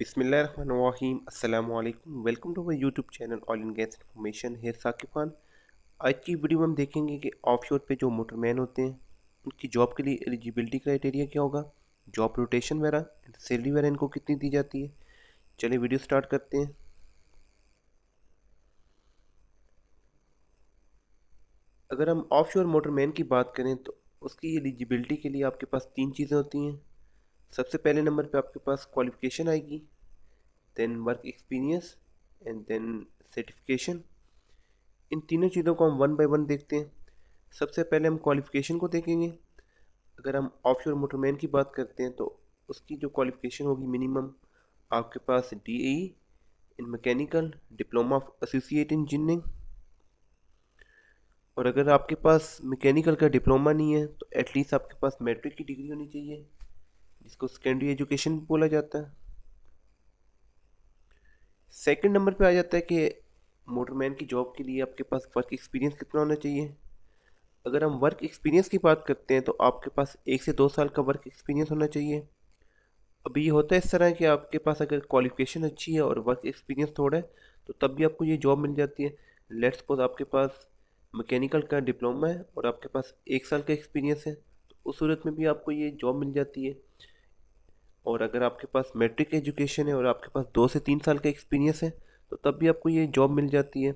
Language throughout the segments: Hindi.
बिसमीम अल्लाम welcome to my YouTube channel oil and gas information here Saqib Khan आज की वीडियो में हम देखेंगे कि ऑफ शोर पर जो मोटरमैन होते हैं उनकी जॉब के लिए एलिजिबिलिटी क्राइटेरिया क्या होगा जॉब रोटेशन वगैरह सैलरी वगैरह इनको कितनी दी जाती है चलिए वीडियो स्टार्ट करते हैं अगर हम ऑफ शोर मोटरमैन की बात करें तो उसकी एलिजिबिलिटी के लिए आपके पास तीन चीज़ें होती हैं सबसे पहले नंबर पे आपके पास क्वालिफिकेशन आएगी then work experience and then certification इन तीनों चीज़ों को हम वन बाय वन देखते हैं सबसे पहले हम क्वालिफिकेशन को देखेंगे अगर हम ऑफ शोर मोटरमैन की बात करते हैं तो उसकी जो क्वालिफिकेशन होगी मिनिमम आपके पास D in mechanical diploma of associate engineering और अगर आपके पास मैकेनिकल का डिप्लोमा नहीं है तो एटलीस्ट आपके पास मैट्रिक की डिग्री होनी चाहिए इसको सेकेंडरी एजुकेशन बोला जाता है सेकंड नंबर पे आ जाता है कि मोटरमैन की जॉब के लिए आपके पास वर्क एक्सपीरियंस कितना होना चाहिए अगर हम वर्क एक्सपीरियंस की बात करते हैं तो आपके पास एक से दो साल का वर्क एक्सपीरियंस होना चाहिए अभी ये होता है इस तरह कि आपके पास अगर क्वालिफिकेशन अच्छी है और वर्क एक्सपीरियंस थोड़ा है तो तब भी आपको ये जॉब मिल जाती है लेट सपोज आपके पास मैकेनिकल का डिप्लोमा है और आपके पास एक साल का एक्सपीरियंस है तो उस सूरत में भी आपको ये जॉब मिल जाती है और अगर आपके पास मेट्रिक एजुकेशन है और आपके पास दो से तीन साल का एक्सपीरियंस है तो तब भी आपको ये जॉब मिल जाती है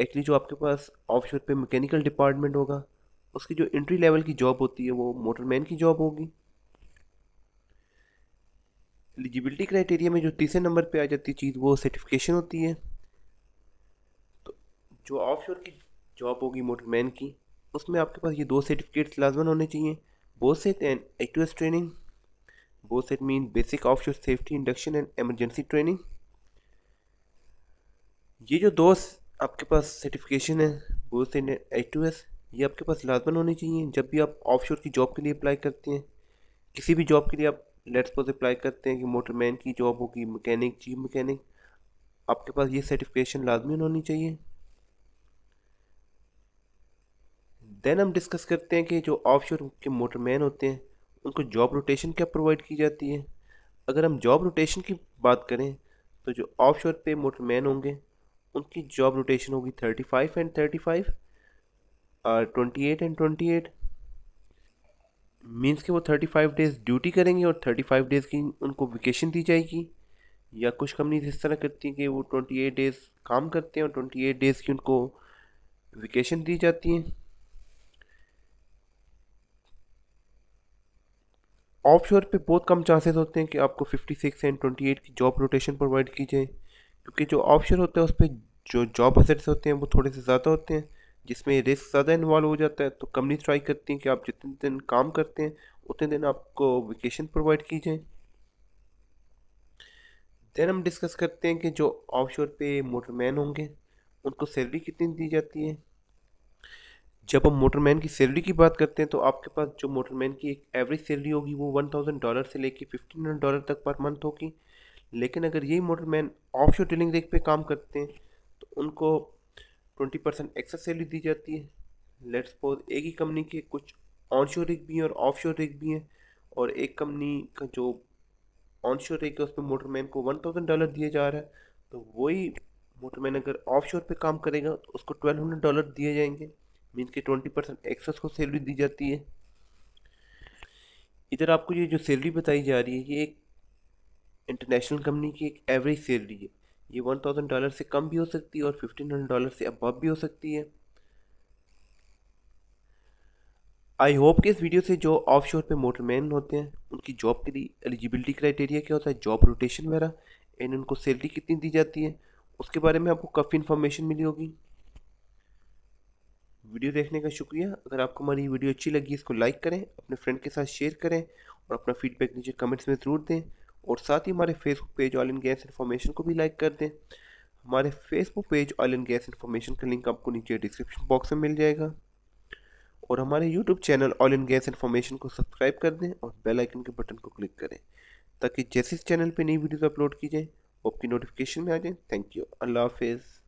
एक्चुअली जो आपके पास ऑफशोर पे मैकेनिकल डिपार्टमेंट होगा उसकी जो एंट्री लेवल की जॉब होती है वो मोटरमैन की जॉब होगी एलिजिबिलिटी क्राइटेरिया में जो तीसरे नंबर पे आ जाती है चीज़ वो सर्टिफिकेशन होती है तो जो ऑफशोर की जॉब होगी मोटरमैन की उसमें आपके पास ये दो सर्टिफिकेट्स लाजमन होने चाहिए बोथ से and training Both mean basic basic offshore safety induction and emergency training. ये जो दो आपके पास सर्टिफिकेशन है both set and H two S ये आपके पास लाजमन होनी चाहिए जब भी आप ऑफशोर की जॉब के लिए अप्लाई करते हैं किसी भी जॉब के लिए आप लेट्स पोज अप्लाई करते हैं कि मोटरमैन की जॉब होगी मकैनिक चीफ मकैनिक आपके पास ये सर्टिफिकेशन लाजमी होनी चाहिए देन हम डिस्कस करते हैं कि जो ऑफशोर के मोटरमैन होते हैं उनको जॉब रोटेशन क्या प्रोवाइड की जाती है अगर हम जॉब रोटेशन की बात करें तो जो ऑफ शोर पे मोटरमैन होंगे उनकी जॉब रोटेशन होगी thirty five and thirty five और twenty eight and twenty eight means कि वो थर्टी फाइव डेज़ ड्यूटी करेंगे और थर्टी फाइव डेज़ की उनको वेकेशन दी जाएगी या कुछ कंपनीज इस तरह करती हैं कि वो ट्वेंटी एट डेज़ काम करते हैं और ट्वेंटी एट डेज़ की उनको वेकेशन दी जाती है ऑफ शोर पर बहुत कम चांसेस होते हैं कि आपको 56 एंड एट की जॉब रोटेशन प्रोवाइड की जाए क्योंकि जो ऑफ शोर होता है उस पर जो जॉब असर्स होते हैं वो थोड़े से ज़्यादा होते हैं जिसमें रिस्क ज़्यादा इन्वॉल्व हो जाता है तो कंपनी ट्राई करती हैं कि आप जितने दिन काम करते हैं उतने दिन आपको वेकेशन प्रोवाइड की जाए देन हम डिस्कस करते हैं कि जो ऑफ शोर पे मोटरमैन होंगे उनको सैलरी कितनी दी जाती है जब हम मोटरमैन की सैलरी की बात करते हैं तो आपके पास जो मोटरमैन की एक एवरेज सैलरी होगी वो वन थाउजेंड डॉलर से लेके फिफ्टीन हंड्रेड डॉलर तक पर मंथ होगी लेकिन अगर यही motorman off shore drilling rig पे काम करते हैं तो उनको ट्वेंटी परसेंट एक्स्ट्रा सैलरी दी जाती है लेट्स सपोज एक ही कंपनी के कुछ ऑन शोर रेक भी हैं और ऑफ शोर रेक भी हैं और एक कंपनी का जो ऑन शोर रेक है उस पर मोटरमैन को वन थाउजेंड डॉलर दिया जा रहा है तो वही मोटरमैन अगर ऑफ शोर पर काम करेगा तो उसको ट्वेल्व हंड्रेड डॉलर दिए जाएंगे मीन के ट्वेंटी परसेंट एक्सेस को सैलरी दी जाती है इधर आपको ये जो सैलरी बताई जा रही है ये एक इंटरनेशनल कंपनी की एक एवरेज सैलरी है ये वन थाउजेंड डॉलर से कम भी हो सकती है और फिफ्टीन हंड्रेड डॉलर से अबव भी हो सकती है आई होप कि इस वीडियो से जो ऑफ शोर पर मोटरमैन होते हैं उनकी जॉब के लिए एलिजिबिलिटी क्राइटेरिया क्या होता है जॉब रोटेशन वगैरह एंड उनको सैलरी कितनी दी जाती है उसके बारे में आपको काफ़ी इन्फॉर्मेशन मिली होगी वीडियो देखने का शुक्रिया अगर आपको हमारी वीडियो अच्छी लगी इसको लाइक करें अपने फ्रेंड के साथ शेयर करें और अपना फीडबैक नीचे कमेंट्स में ज़रूर दें और साथ ही हमारे Facebook page oil and gas information को भी लाइक कर दें हमारे Facebook page oil and gas information का लिंक आपको नीचे डिस्क्रिप्शन बॉक्स में मिल जाएगा और हमारे YouTube channel oil and gas information को सब्सक्राइब कर दें और बेल आइकन के बटन को क्लिक करें ताकि जैसे इस चैनल पर नई वीडियोज़ अपलोड की जाएँ वो आपकी नोटिफिकेशन में आ जाए थैंक यू अल्लाह हाफिज़